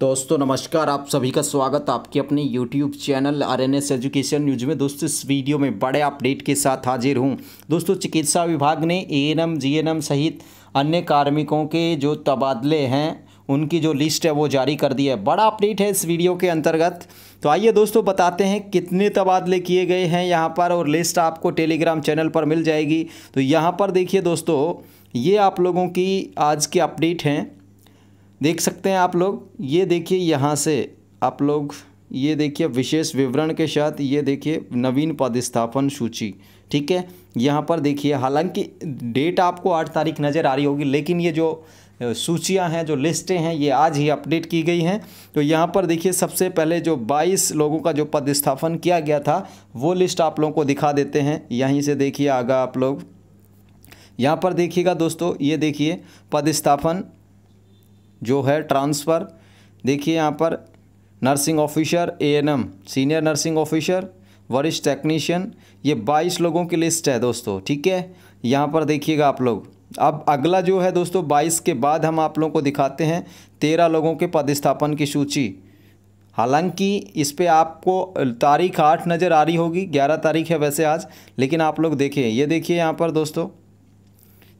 दोस्तों नमस्कार आप सभी का स्वागत आपके अपने YouTube channel R N S education news में दोस्तों इस वीडियो में बड़े अपडेट के साथ हाजिर हूं दोस्तों चिकित्सा विभाग ने ए एन सहित अन्य कार्मिकों के जो तबादले हैं उनकी जो लिस्ट है वो जारी कर दी है बड़ा अपडेट है इस वीडियो के अंतर्गत तो आइए दोस्तों बताते हैं कितने तबादले किए गए हैं यहाँ पर और लिस्ट आपको टेलीग्राम चैनल पर मिल जाएगी तो यहाँ पर देखिए दोस्तों ये आप लोगों की आज के अपडेट हैं देख सकते हैं आप लोग ये देखिए यहाँ से आप लोग ये देखिए विशेष विवरण के साथ ये देखिए नवीन पदस्थापन सूची ठीक है यहाँ पर देखिए हालांकि डेट आपको आठ तारीख नज़र आ रही होगी लेकिन ये जो सूचियाँ हैं जो लिस्टें हैं ये आज ही अपडेट की गई हैं तो यहाँ पर देखिए सबसे पहले जो 22 लोगों का जो पदस्थापन किया गया था वो लिस्ट आप लोगों को दिखा देते हैं यहीं से देखिए आगा आप लोग यहाँ पर देखिएगा दोस्तों ये देखिए पदस्थापन जो है ट्रांसफ़र देखिए यहाँ पर nursing officer ANM senior nursing officer वरिष्ठ टेक्नीशियन ये बाईस लोगों की लिस्ट है दोस्तों ठीक है यहाँ पर देखिएगा आप लोग अब अगला जो है दोस्तों बाईस के बाद हम आप लोगों को दिखाते हैं तेरह लोगों के पदस्थापन की सूची हालांकि इस पर आपको तारीख आठ नज़र आ रही होगी ग्यारह तारीख है वैसे आज लेकिन आप लोग देखें ये देखिए यहाँ पर दोस्तों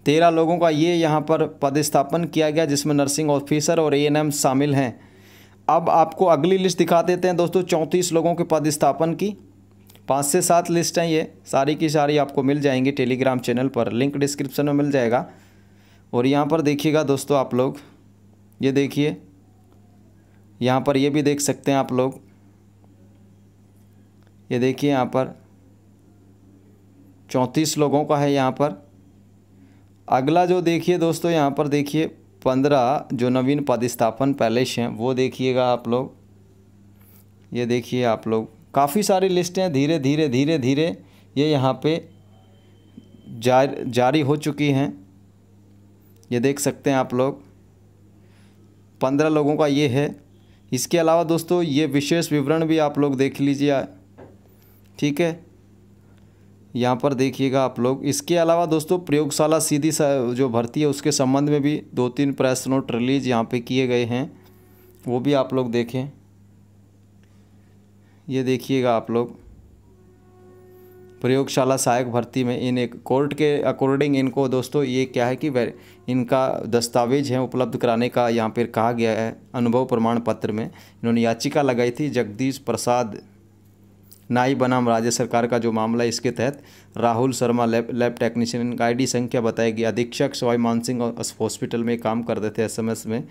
तेरह लोगों का ये यहाँ पर पदस्थापन किया गया जिसमें नर्सिंग ऑफिसर और ए शामिल हैं अब आपको अगली लिस्ट दिखा देते हैं दोस्तों चौंतीस लोगों के पदस्थापन की पाँच से सात लिस्ट हैं ये सारी की सारी आपको मिल जाएंगी टेलीग्राम चैनल पर लिंक डिस्क्रिप्शन में मिल जाएगा और यहाँ पर देखिएगा दोस्तों आप लोग ये देखिए यहाँ पर ये भी देख सकते हैं आप लोग ये देखिए यहाँ पर चौंतीस लोगों का है यहाँ पर अगला जो देखिए दोस्तों यहाँ पर देखिए पंद्रह जो नवीन पदस्थापन पैलेस हैं वो देखिएगा आप लोग ये देखिए आप लोग काफ़ी सारी लिस्टें धीरे धीरे धीरे धीरे ये यहाँ पे जार, जारी हो चुकी हैं ये देख सकते हैं आप लोग पंद्रह लोगों का ये है इसके अलावा दोस्तों ये विशेष विवरण भी आप लोग देख लीजिए ठीक है यहाँ पर देखिएगा आप लोग इसके अलावा दोस्तों प्रयोगशाला सीधी जो भर्ती है उसके संबंध में भी दो तीन प्रेस नोट रिलीज यहाँ पे किए गए हैं वो भी आप लोग देखें ये देखिएगा आप लोग प्रयोगशाला सहायक भर्ती में इन एक कोर्ट के अकॉर्डिंग इनको दोस्तों ये क्या है कि इनका दस्तावेज है उपलब्ध कराने का यहाँ पर कहा गया है अनुभव प्रमाण पत्र में इन्होंने याचिका लगाई थी जगदीश प्रसाद नाई बनाम राज्य सरकार का जो मामला है इसके तहत Rahul Sharma lab lab technician का डी संख्या बताई गई अधीक्षक सवाई मानसिंह हॉस्पिटल में काम कर रहे थे एसएमएस में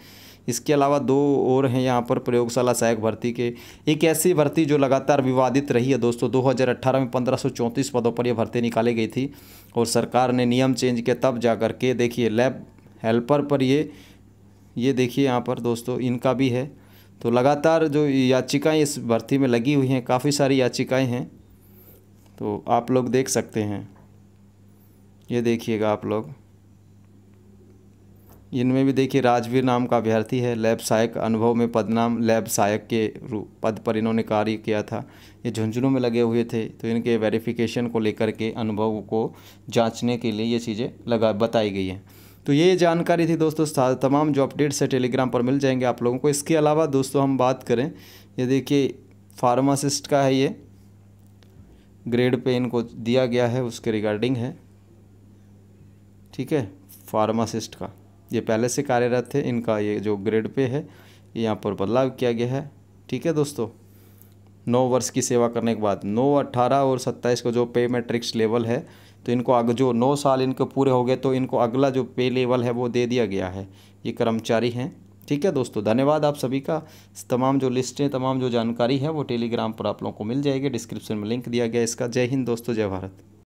इसके अलावा दो और हैं यहाँ पर प्रयोगशाला सहायक भर्ती के एक ऐसी भर्ती जो लगातार विवादित रही है दोस्तों 2018 में 1534 पदों पर यह भर्ती निकाली गई थी और सरकार ने नियम चेंज किया तब जा कर के देखिए लैब हेल्पर पर ये ये देखिए यहाँ पर दोस्तों इनका भी है तो लगातार जो याचिकाएं इस भर्ती में लगी हुई हैं काफ़ी सारी याचिकाएं हैं तो आप लोग देख सकते हैं ये देखिएगा आप लोग इनमें भी देखिए राजवीर नाम का अभ्यर्थी है लैब सहायक अनुभव में पदनाम लैब सहायक के रूप पद पर इन्होंने कार्य किया था ये झुंझुनू में लगे हुए थे तो इनके वेरिफिकेशन को लेकर के अनुभव को जांचने के लिए ये चीज़ें लगा बताई गई हैं तो ये जानकारी थी दोस्तों तमाम जो अपडेट्स है टेलीग्राम पर मिल जाएंगे आप लोगों को इसके अलावा दोस्तों हम बात करें ये देखिए फार्मासिस्ट का है ये ग्रेड पे इनको दिया गया है उसके रिगार्डिंग है ठीक है फार्मासिस्ट का ये पहले से कार्यरत थे इनका ये जो ग्रेड पे है यहाँ पर बदलाव किया गया है ठीक है दोस्तों नौ वर्ष की सेवा करने के बाद नौ अट्ठारह और सत्ताईस का जो पे मैट्रिक्स लेवल है तो इनको अग जो नौ साल इनके पूरे हो गए तो इनको अगला जो पे लेवल है वो दे दिया गया है ये कर्मचारी हैं ठीक है दोस्तों धन्यवाद आप सभी का तमाम जो लिस्टें तमाम जो जानकारी है वो टेलीग्राम पर आप लोगों को मिल जाएगी डिस्क्रिप्शन में लिंक दिया गया इसका जय हिंद दोस्तों जय भारत